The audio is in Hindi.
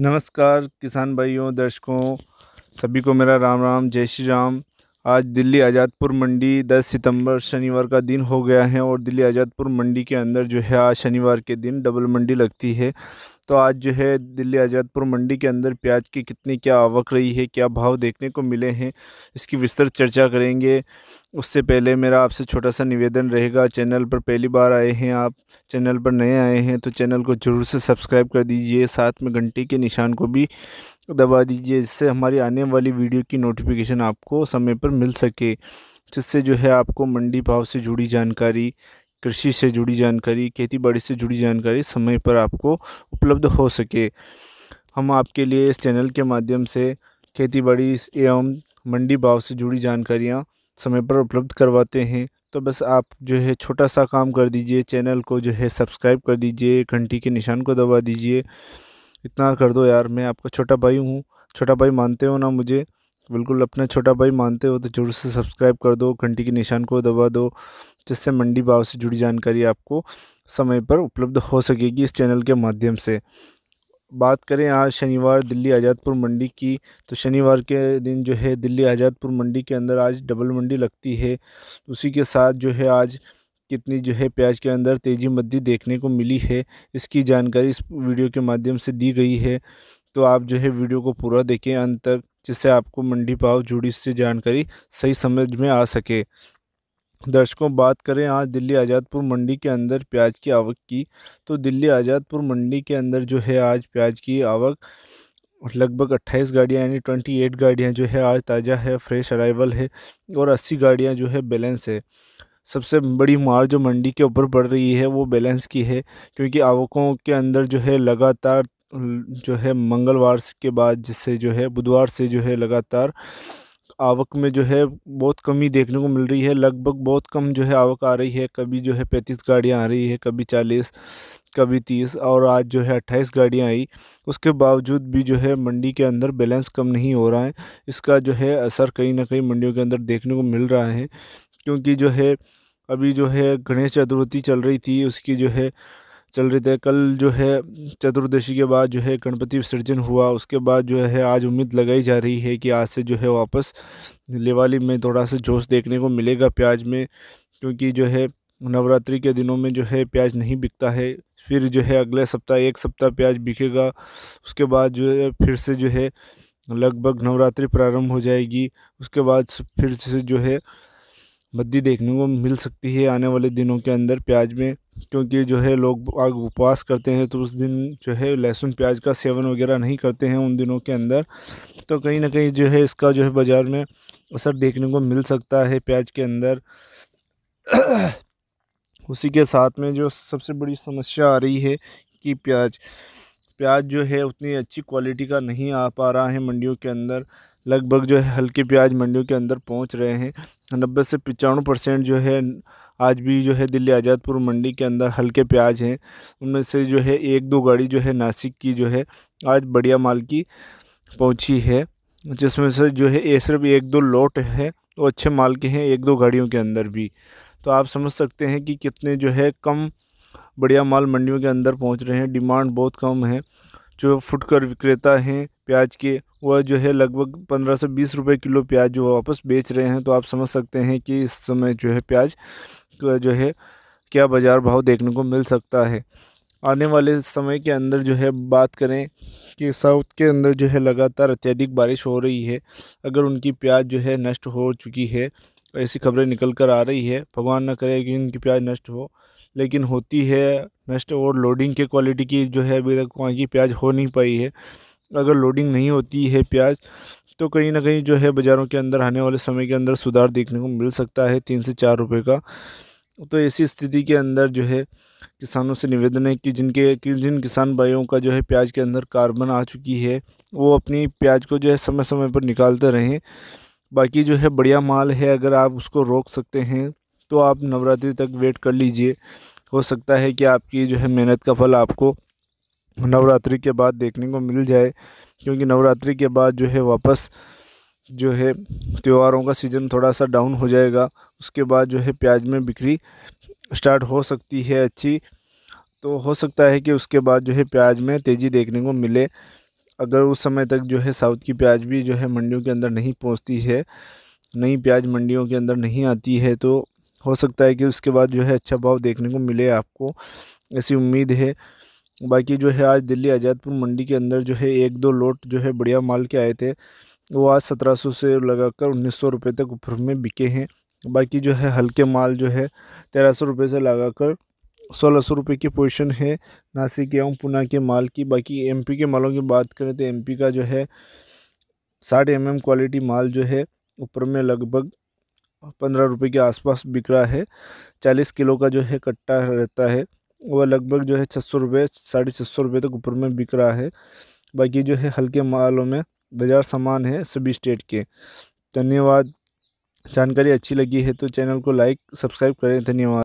नमस्कार किसान भाइयों दर्शकों सभी को मेरा राम राम जय श्री राम आज दिल्ली आज़ादपुर मंडी 10 सितंबर शनिवार का दिन हो गया है और दिल्ली आज़ादपुर मंडी के अंदर जो है आज शनिवार के दिन डबल मंडी लगती है तो आज जो है दिल्ली आज़ादपुर मंडी के अंदर प्याज की कितनी क्या आवक रही है क्या भाव देखने को मिले हैं इसकी विस्तृत चर्चा करेंगे उससे पहले मेरा आपसे छोटा सा निवेदन रहेगा चैनल पर पहली बार आए हैं आप चैनल पर नए आए हैं तो चैनल को ज़रूर से सब्सक्राइब कर दीजिए साथ में घंटी के निशान को भी दबा दीजिए जिससे हमारी आने वाली वीडियो की नोटिफिकेशन आपको समय पर मिल सके जिससे जो है आपको मंडी भाव से जुड़ी जानकारी कृषि से जुड़ी जानकारी खेती बाड़ी से जुड़ी जानकारी समय पर आपको उपलब्ध हो सके हम आपके लिए इस चैनल के माध्यम से खेती बाड़ी एवं मंडी भाव से जुड़ी जानकारियाँ समय पर उपलब्ध करवाते हैं तो बस आप जो है छोटा सा काम कर दीजिए चैनल को जो है सब्सक्राइब कर दीजिए घंटी के निशान को दबा दीजिए इतना कर दो यार मैं आपका छोटा भाई हूँ छोटा भाई मानते हो ना मुझे बिल्कुल अपना छोटा भाई मानते हो तो ज़रूर से सब्सक्राइब कर दो घंटी के निशान को दबा दो जिससे मंडी भाव से जुड़ी जानकारी आपको समय पर उपलब्ध हो सकेगी इस चैनल के माध्यम से बात करें आज शनिवार दिल्ली आज़ादपुर मंडी की तो शनिवार के दिन जो है दिल्ली आज़ादपुर मंडी के अंदर आज डबल मंडी लगती है उसी के साथ जो है आज कितनी जो है प्याज के अंदर तेज़ी मद्दी देखने को मिली है इसकी जानकारी इस वीडियो के माध्यम से दी गई है तो आप जो है वीडियो को पूरा देखें अंत तक जिससे आपको मंडी पाव जुड़ी से जानकारी सही समझ में आ सके दर्शकों बात करें आज दिल्ली आज़ादपुर मंडी के अंदर प्याज की आवक की तो दिल्ली आज़ादपुर मंडी के अंदर जो है आज प्याज की आवक लगभग 28 गाड़ियाँ यानी 28 गाड़ियाँ जो है आज ताज़ा है फ्रेश अराइवल है और 80 गाड़ियाँ जो है बैलेंस है सबसे बड़ी मार जो मंडी के ऊपर पड़ रही है वो बैलेंस की है क्योंकि आवकों के अंदर जो है लगातार जो है मंगलवार के बाद जिससे जो है बुधवार से जो है लगातार आवक में जो है बहुत कमी देखने को मिल रही है लगभग बहुत कम जो है आवक आ रही है कभी जो है पैंतीस गाड़ियाँ आ रही है कभी चालीस कभी तीस और आज जो है अट्ठाईस गाड़ियाँ आई उसके बावजूद भी जो है मंडी के अंदर बैलेंस कम नहीं हो रहा है इसका जो है असर कहीं ना कहीं मंडियों के अंदर देखने को मिल रहा है क्योंकि जो है अभी जो है गणेश चतुर्थी चल रही थी उसकी जो है चल रहे थे कल जो है चतुर्दशी के बाद जो है गणपति विसर्जन हुआ उसके बाद जो है आज उम्मीद लगाई जा रही है कि आज से जो है वापस दिवाली में थोड़ा सा जोश देखने को मिलेगा प्याज में क्योंकि जो है नवरात्रि के दिनों में जो है प्याज नहीं बिकता है फिर जो है अगले सप्ताह एक सप्ताह प्याज बिकेगा उसके बाद जो है फिर से जो है लगभग नवरात्रि प्रारंभ हो जाएगी उसके बाद फिर से जो है बद्दी देखने को मिल सकती है आने वाले दिनों के अंदर प्याज में क्योंकि जो है लोग उपवास करते हैं तो उस दिन जो है लहसुन प्याज का सेवन वगैरह नहीं करते हैं उन दिनों के अंदर तो कहीं ना कहीं जो है इसका जो है बाज़ार में असर देखने को मिल सकता है प्याज के अंदर उसी के साथ में जो सबसे बड़ी समस्या आ रही है कि प्याज प्याज जो है उतनी अच्छी क्वालिटी का नहीं आ पा रहा है मंडियों के अंदर लगभग जो है हल्के प्याज मंडियों के अंदर पहुंच रहे हैं नब्बे से पचानवे परसेंट जो है आज भी जो है दिल्ली आज़ादपुर मंडी के अंदर हल्के प्याज हैं उनमें से जो है एक दो गाड़ी जो है नासिक की जो है आज बढ़िया माल की पहुंची है जिसमें से जो है ये सिर्फ एक दो लोट है वो अच्छे माल के हैं एक दो गाड़ियों के अंदर भी तो आप समझ सकते हैं कि कितने जो है कम बढ़िया माल मंडियों के अंदर पहुँच रहे हैं डिमांड बहुत कम है जो फुटकर विक्रेता हैं प्याज के वह जो है लगभग पंद्रह से बीस रुपये किलो प्याज जो वापस बेच रहे हैं तो आप समझ सकते हैं कि इस समय जो है प्याज जो है क्या बाज़ार भाव देखने को मिल सकता है आने वाले समय के अंदर जो है बात करें कि साउथ के अंदर जो है लगातार अत्यधिक बारिश हो रही है अगर उनकी प्याज जो है नष्ट हो चुकी है ऐसी खबरें निकल कर आ रही है भगवान ना करे कि उनकी प्याज नष्ट हो लेकिन होती है नष्ट और लोडिंग के क्वालिटी की जो है अभी तक वहाँ की प्याज हो नहीं पाई है अगर लोडिंग नहीं होती है प्याज तो कहीं ना कहीं जो है बाज़ारों के अंदर आने वाले समय के अंदर सुधार देखने को मिल सकता है तीन से चार रुपये का तो ऐसी स्थिति के अंदर जो है किसानों से निवेदन है कि जिनके कि जिन किसान भाइयों का जो है प्याज के अंदर कार्बन आ चुकी है वो अपनी प्याज को जो है समय समय पर निकालते रहें बाकी जो है बढ़िया माल है अगर आप उसको रोक सकते हैं तो आप नवरात्रि तक वेट कर लीजिए हो सकता है कि आपकी जो है मेहनत का फल आपको नवरात्रि के बाद देखने को मिल जाए क्योंकि नवरात्रि के बाद जो है वापस जो है त्योहारों का सीज़न थोड़ा सा डाउन हो जाएगा उसके बाद जो है प्याज में बिक्री स्टार्ट हो सकती है अच्छी तो हो सकता है कि उसके बाद जो है प्याज में तेज़ी देखने को मिले अगर उस समय तक जो है साउथ की प्याज भी जो है मंडियों के अंदर नहीं पहुंचती है नई प्याज मंडियों के अंदर नहीं आती है तो हो सकता है कि उसके बाद जो है अच्छा भाव देखने को मिले आपको ऐसी उम्मीद है बाकी जो है आज दिल्ली आज़ादपुर मंडी के अंदर जो है एक दो लोट जो है बढ़िया माल के आए थे वो आज सत्रह सौ से लगाकर उन्नीस सौ रुपये तक ऊपर में बिके हैं बाकी जो है हल्के माल जो है तेरह सौ रुपये से लगाकर सोलह सौ रुपये की पोजीशन है नासिक एवं पुणे के माल की बाकी एमपी के मालों की बात करें तो पी का जो है साठ एम एम क्वालिटी माल जो है ऊपर में लगभग पंद्रह रुपये के आसपास बिक रहा है चालीस किलो का जो है कट्टा रहता है वह लगभग जो है छः सौ रुपये साढ़े छः सौ रुपये तक ऊपर में बिक रहा है बाकी जो है हल्के मालों में बाज़ार सामान है सभी स्टेट के धन्यवाद जानकारी अच्छी लगी है तो चैनल को लाइक सब्सक्राइब करें धन्यवाद